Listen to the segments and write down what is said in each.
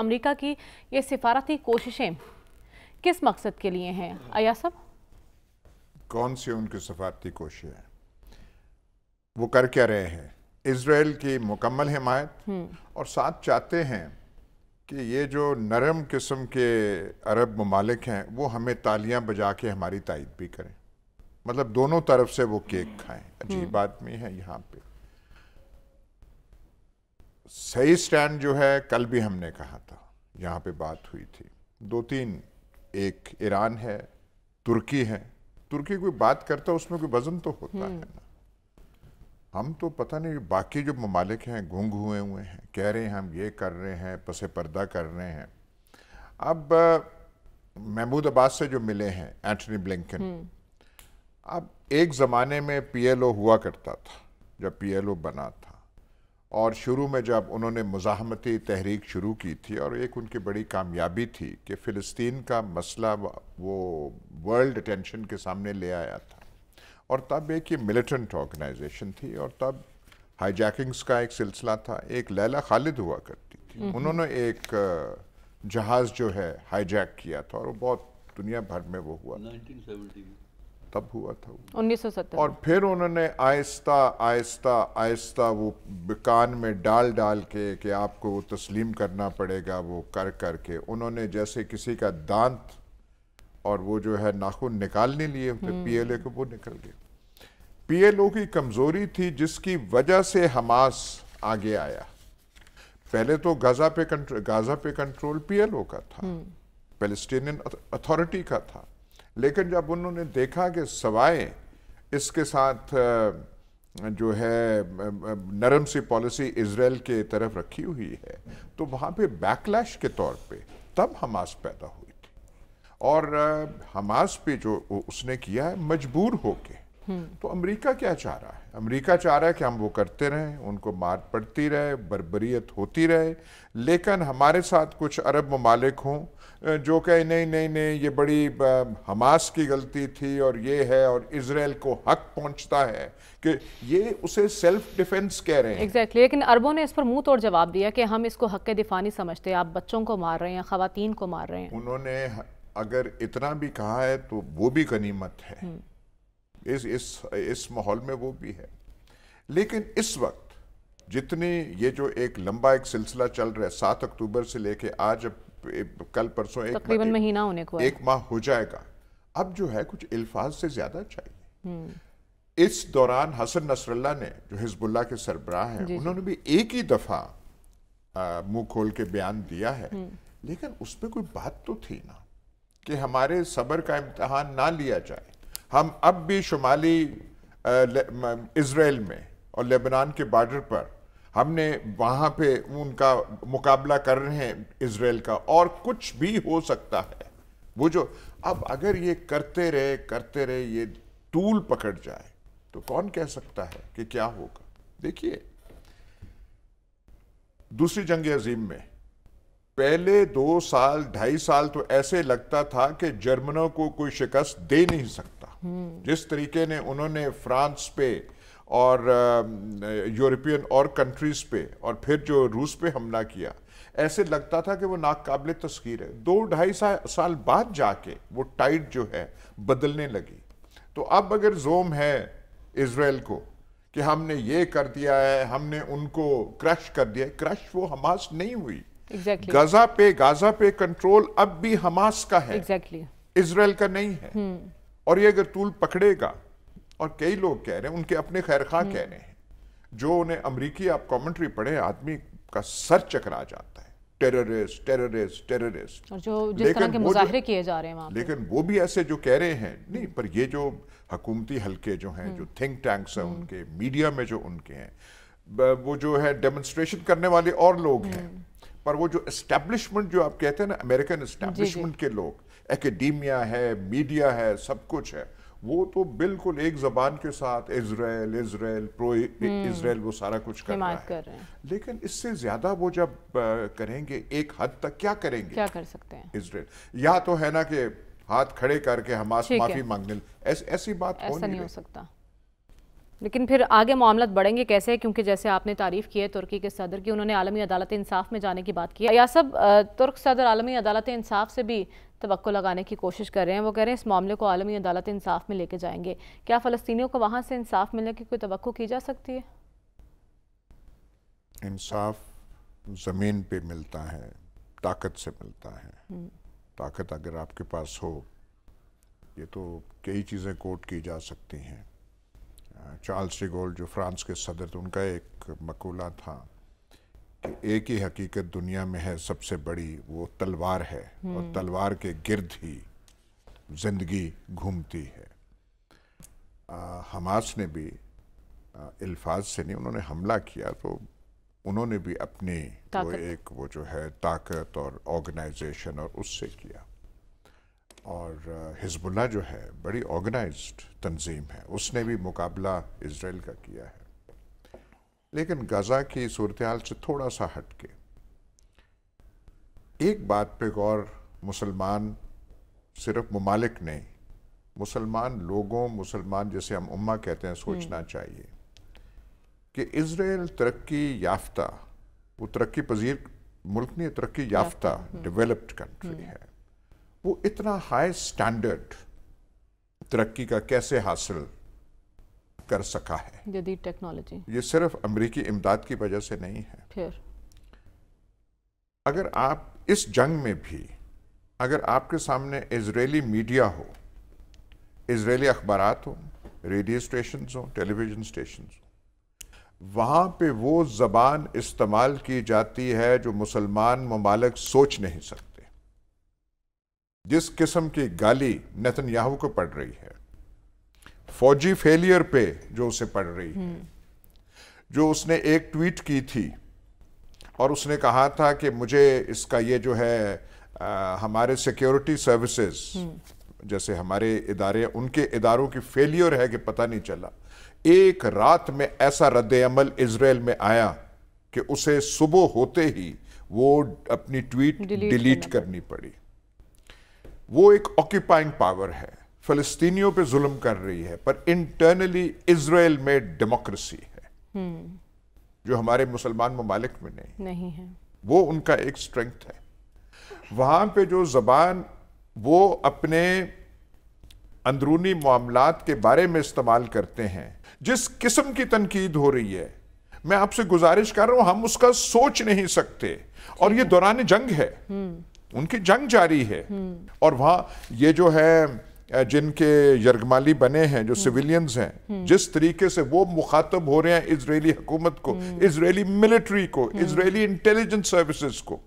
America की ये सिफारती कोशिशें किस मकसद के लिए हैं अया सब कौन सी उनकी सफारती कोशिशें वो कर क्या रहे हैं इसराइल की मुकम्मल हमायत हम्म। और साथ चाहते हैं कि ये जो नरम किस्म के अरब ममालिक हैं वो हमें तालियां बजा के हमारी तायद भी करें मतलब दोनों तरफ से वो केक खाएं अजीब हम्म। आदमी है यहाँ पे सही स्टैंड जो है कल भी हमने कहा था यहाँ पे बात हुई थी दो तीन एक ईरान है तुर्की है तुर्की कोई बात करता है उसमें कोई वजन तो होता है हम्म। ना हम तो पता नहीं बाकी जो ममालिक हैं घूंग हुए हुए हैं कह रहे हैं हम ये कर रहे हैं पसे पर्दा कर रहे हैं अब महमूद अब्बास से जो मिले हैं एंटनी ब्लिंकन हम्म। अब एक ज़माने में पीएलओ हुआ करता था जब पीएलओ बना था और शुरू में जब उन्होंने मज़ाहमती तहरीक शुरू की थी और एक उनकी बड़ी कामयाबी थी कि फ़िलिस्तीन का मसला वो वर्ल्ड अटेंशन के सामने ले आया था और तब एक ये मिलिटेंट ऑर्गेनाइजेशन थी और तब हाईजैकिंग्स का एक सिलसिला था एक लैला खालिद हुआ करती थी हम्म। उन्होंने एक जहाज़ जो है हाईजैक किया था और वो बहुत दुनिया भर में वो हुआ 1970 तब हुआ था 1970 और फिर उन्होंने आहिस्ता आहिस्ता आहिस्ता वो कान में डाल डाल के कि आपको वो तस्लीम करना पड़ेगा वो कर कर के उन्होंने जैसे किसी का दांत और वो जो है नाखून निकालने लिए होते हम्म। पी एल ए को वो निकल गए पी एल ओ की कमज़ोरी थी जिसकी वजह से हमास आगे आया पहले तो गाजा पे गाजा पे कंट्रोल पी एल ओ का था हम्म। पैलेस्टीनियन अथॉरिटी का था लेकिन जब उन्होंने देखा कि सवाए इसके साथ जो है नरम सी पॉलिसी इसराइल के तरफ रखी हुई है तो वहाँ पे बैकलैश के तौर पे तब हमास पैदा हुई थी और हमास पे जो उसने किया है मजबूर होके हम्म। तो अमेरिका क्या चाह रहा है अमेरिका चाह रहा है कि हम वो करते रहें उनको मार पड़ती रहे बरबरीत होती रहे लेकिन हमारे साथ कुछ अरब ममालिक हों जो कहे नहीं नहीं नहीं ये बड़ी हमास की गलती थी और ये है और इसराइल को हक पहुंचता है कि ये उसे सेल्फ डिफेंस कह रहे हैं एग्जैक्टली exactly. लेकिन अरबों ने इस पर मुंह तोड़ जवाब दिया कि हम इसको हक दिफा नहीं समझते आप बच्चों को मार रहे हैं खातन को मार रहे हैं उन्होंने अगर इतना भी कहा है तो वो भी गनीमत है हम्म। इस इस इस माहौल में वो भी है लेकिन इस वक्त जितनी ये जो एक लंबा एक सिलसिला चल रहा है सात अक्टूबर से लेके आज कल परसों एक तकरीबन महीना होने को एक माह हो जाएगा अब जो है कुछ अल्फाज से ज्यादा चाहिए हम्म। इस दौरान हसन नसरल्ला ने जो हिजबुल्ला के सरबराह हैं उन्होंने भी एक ही दफ़ा मुंह खोल के बयान दिया है हम्म। लेकिन उसमें कोई बात तो थी ना कि हमारे सबर का इम्तहान ना लिया जाए हम अब भी शुमाली इसराइल में और लेबनान के बॉर्डर पर हमने वहाँ पे उनका मुकाबला कर रहे हैं इसराइल का और कुछ भी हो सकता है वो जो अब अगर ये करते रहे करते रहे ये तूल पकड़ जाए तो कौन कह सकता है कि क्या होगा देखिए दूसरी जंग अजीम में पहले दो साल ढाई साल तो ऐसे लगता था कि जर्मनों को कोई शिकस्त दे नहीं सकता जिस तरीके ने उन्होंने फ्रांस पे और यूरोपियन और कंट्रीज पे और फिर जो रूस पे हमला किया ऐसे लगता था कि वो नाकबिल तस्कीर है दो ढाई सा, साल बाद जाके वो टाइट जो है बदलने लगी तो अब अगर जोम है इसराइल को कि हमने ये कर दिया है हमने उनको क्रश कर दिया क्रश वो हमास नहीं हुई exactly. गजा पे गाजा पे कंट्रोल अब भी हमास का है exactly. इसराइल का नहीं है hmm. और ये अगर तूल पकड़ेगा और कई लोग कह रहे हैं उनके अपने खैर हम्म। कह रहे हैं जो उन्हें अमरीकी आप कॉमेंट्री पढ़े आदमी का सर चकरा जाता है टेररिस्ट टेररिस्ट टेररिस्ट और जो जिस तरह के मुजाहरे किए जा रहे हैं लेकिन वो भी ऐसे जो कह रहे हैं नहीं पर ये जो हकूमती हलके जो हैं हम्म। जो थिंक टैंक्स हैं हम्म। उनके मीडिया में जो उनके हैं वो जो है डेमोन्स्ट्रेशन करने वाले और लोग हैं पर वो जो इस्टेब्लिशमेंट जो आप कहते हैं ना अमेरिकन इस्टेब्लिशमेंट के लोग एकेडीमिया है मीडिया है सब कुछ है वो तो बिल्कुल एक जबान के साथ इसराइल इसराइल प्रो इसराइल वो सारा कुछ कर रहा है कर रहे हैं। लेकिन इससे ज्यादा वो जब करेंगे एक हद तक क्या करेंगे क्या कर सकते हैं इसराइल या तो है ना कि हाथ खड़े करके हमास माफी मांगने ऐसी बात ऐसा हो नहीं, नहीं हो सकता लेकिन फिर आगे मामला बढ़ेंगे कैसे क्योंकि जैसे आपने तारीफ की है तुर्की के सदर की उन्होंने आलमी अदालत इंसाफ में जाने की बात की या यासब तुर्क सदर आलमी अदालत इंसाफ से भी तो लगाने की कोशिश कर रहे हैं वो कह रहे हैं इस मामले को आलमी अदालत इंसाफ में लेके जाएंगे क्या फ़लस्तियों को वहाँ से इंसाफ मिलने की कोई तो की जा सकती है इंसाफ ज़मीन पे मिलता है ताकत से मिलता है हम्म। ताकत अगर आपके पास हो ये तो कई चीज़ें कोर्ट की जा सकती हैं चार्ल्स डिगोल जो फ्रांस के सदर थे उनका एक मकूला था कि एक ही हकीकत दुनिया में है सबसे बड़ी वो तलवार है और हम्म। तलवार के गिर्द ही ज़िंदगी घूमती है आ, हमास ने भी अल्फाज से नहीं उन्होंने हमला किया तो उन्होंने भी अपनी वो एक वो जो है ताकत और ऑर्गेनाइजेशन और उससे किया और हिजबुल्ला जो है बड़ी ऑर्गेनाइज्ड तंजीम है उसने भी मुकाबला इसराइल का किया है लेकिन गज़ा की सूरत हाल से थोड़ा सा हट के एक बात पे गौर मुसलमान सिर्फ ममालिक नहीं मुसलमान लोगों मुसलमान जैसे हम उम्मा कहते हैं सोचना हम्म। चाहिए कि इसराइल तरक्की याफ्ता वो तरक्की पजीर मुल्क नहीं तरक्की याफ्ता डेवलप्ड कंट्री हम्म। हम्म। है वो इतना हाई स्टैंडर्ड तरक्की का कैसे हासिल कर सका है जदीद टेक्नोलॉजी ये सिर्फ अमेरिकी इमदाद की वजह से नहीं है फिर अगर आप इस जंग में भी अगर आपके सामने इसराइली मीडिया हो इसराइली अखबार हो रेडियो स्टेशन हो टेलीविज़न स्टेशन हो वहाँ पे वो ज़बान इस्तेमाल की जाती है जो मुसलमान ममालक सोच नहीं सकते जिस किस्म की गाली नतन याहू को पड़ रही है फौजी फेलियर पे जो उसे पड़ रही है जो उसने एक ट्वीट की थी और उसने कहा था कि मुझे इसका ये जो है आ, हमारे सिक्योरिटी सर्विसेज जैसे हमारे इदारे उनके इदारों की फेलियर है कि पता नहीं चला एक रात में ऐसा रद्द अमल इसराइल में आया कि उसे सुबह होते ही वो अपनी ट्वीट डिलीट, डिलीट करनी पड़ी वो एक ऑक्यूपाइंग पावर है फलस्तीनियों पे जुल्म कर रही है पर इंटरनली इसराइल में डेमोक्रेसी है हम्म। जो हमारे मुसलमान ममालिक में नहीं नहीं है वो उनका एक स्ट्रेंथ है वहां पे जो ज़बान वो अपने अंदरूनी मामला के बारे में इस्तेमाल करते हैं जिस किस्म की तनकीद हो रही है मैं आपसे गुजारिश कर रहा हूं हम उसका सोच नहीं सकते और ये दौरान जंग है हम्म। उनकी जंग जारी है और वहाँ ये जो है जिनके यर्गमाली बने हैं जो सिविलियंस हैं जिस तरीके से वो मुखातब हो रहे हैं इसराइली हुकूमत को इसराइली मिलिट्री को इसराइली इंटेलिजेंस सर्विसेज को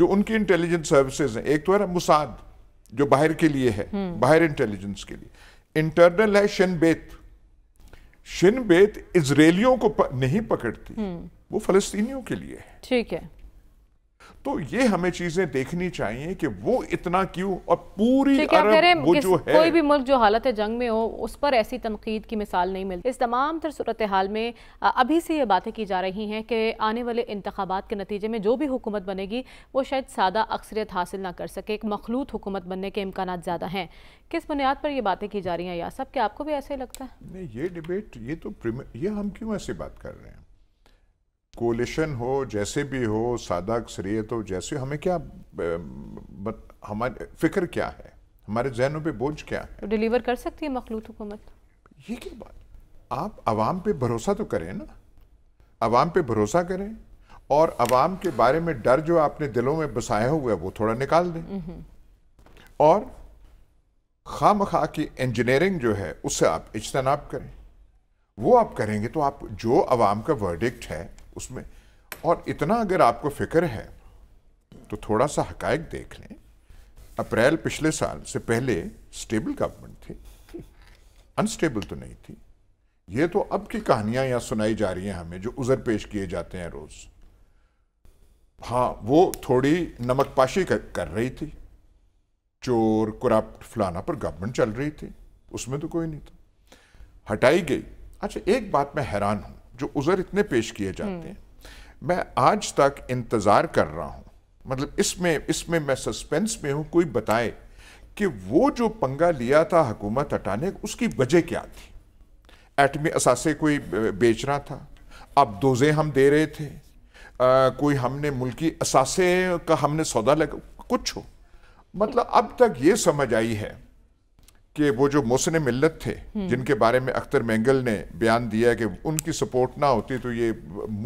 जो उनकी इंटेलिजेंस सर्विसेज हैं एक तो है ना मुसाद जो बाहर के लिए है बाहर इंटेलिजेंस के लिए इंटरनल है शिनबेत शिनबेत इसराइलियों को प, नहीं पकड़ती वो फलस्तीनियों के लिए है ठीक है तो ये हमें चीजें देखनी चाहिए कि वो इतना क्यों और पूरी अरब वो जो है कोई भी मुल्क जो हालत है जंग में हो उस पर ऐसी तनकीद की मिसाल नहीं मिलती इस तमाम तर सूरत हाल में अभी से ये बातें की जा रही हैं कि आने वाले इंतबात के नतीजे में जो भी हुकूमत बनेगी वो शायद सादा अक्सरियत हासिल ना कर सके एक मखलूत हुकूमत बनने के इम्कान ज़्यादा हैं किस बुनियाद पर ये बातें की जा रही हैं या सब क्या आपको भी ऐसे लगता है नहीं ये डिबेट ये तो ये हम क्यों ऐसी बात कर रहे हैं कोलिशन हो जैसे भी हो सादा अक्सरियत हो जैसे हमें क्या हमारे फिक्र क्या है हमारे जहनों पे बोझ क्या है डिलीवर तो कर सकती है मखलूत हुकूमत ये क्या बात आप आवाम पे भरोसा तो करें ना आवाम पे भरोसा करें और आवाम के बारे में डर जो आपने दिलों में बसाया हुआ है वो थोड़ा निकाल दें हम्म। और खाम खा की इंजीनियरिंग जो है उससे आप इजतनाब करें वो आप करेंगे तो आप जो आवाम का वर्डिक्ट है उसमें और इतना अगर आपको फिक्र है तो थोड़ा सा हकायक देख लें अप्रैल पिछले साल से पहले स्टेबल गवर्नमेंट थी अनस्टेबल तो नहीं थी ये तो अब की कहानियां यहां सुनाई जा रही हैं हमें जो उज़र पेश किए जाते हैं रोज़ हाँ वो थोड़ी नमकपाशी कर रही थी चोर करप्ट फलाना पर गवर्नमेंट चल रही थी उसमें तो कोई नहीं था हटाई गई अच्छा एक बात मैं हैरान हूं जो उज़र इतने पेश किए जाते हैं मैं आज तक इंतज़ार कर रहा हूं मतलब इसमें इसमें मैं सस्पेंस में हूं कोई बताए कि वो जो पंगा लिया था हुकूमत हटाने उसकी वजह क्या थी एटमी असासे कोई बेच रहा था अब दोजे हम दे रहे थे आ, कोई हमने मुल्की असासे का हमने सौदा लगा कुछ हो मतलब अब तक ये समझ आई है कि वो जो मौसन मिलत थे हम्म। जिनके बारे में अख्तर मैंगल ने बयान दिया कि उनकी सपोर्ट ना होती तो ये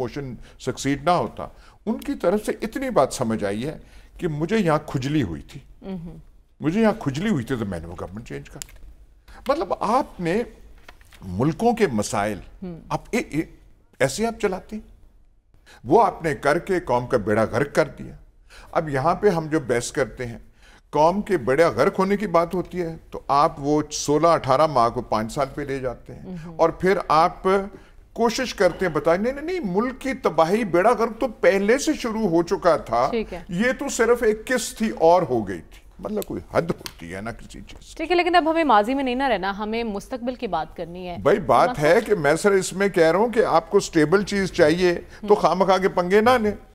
मोशन सक्सीड ना होता उनकी तरफ से इतनी बात समझ आई है कि मुझे यहाँ खुजली हुई थी हम्म। मुझे यहाँ खुजली हुई थी तो मैंने वो गवर्नमेंट चेंज कर दी मतलब आपने मुल्कों के मसाइल हम्म। आप ए, ए, ऐसे आप चलाते वो आपने करके कौम का बेड़ा गर्क कर दिया अब यहाँ पे हम जो बहस करते हैं कौम के बड़े गर्क होने की बात होती है तो आप वो 16-18 माह को पाँच साल पे ले जाते हैं हम्म। और फिर आप कोशिश करते हैं बताए नहीं, नहीं नहीं मुल्क की तबाही बेड़ा गर्क तो पहले से शुरू हो चुका था ये तो सिर्फ एक किस्त थी और हो गई थी मतलब कोई हद होती है ना किसी चीज ठीक है लेकिन अब हमें माजी में नहीं ना रहना हमें मुस्तकबिल की बात करनी है भाई बात है कि मैं सर इसमें कह रहा हूँ कि आपको स्टेबल चीज चाहिए तो खाम हम्म। खा के पंगे ना ले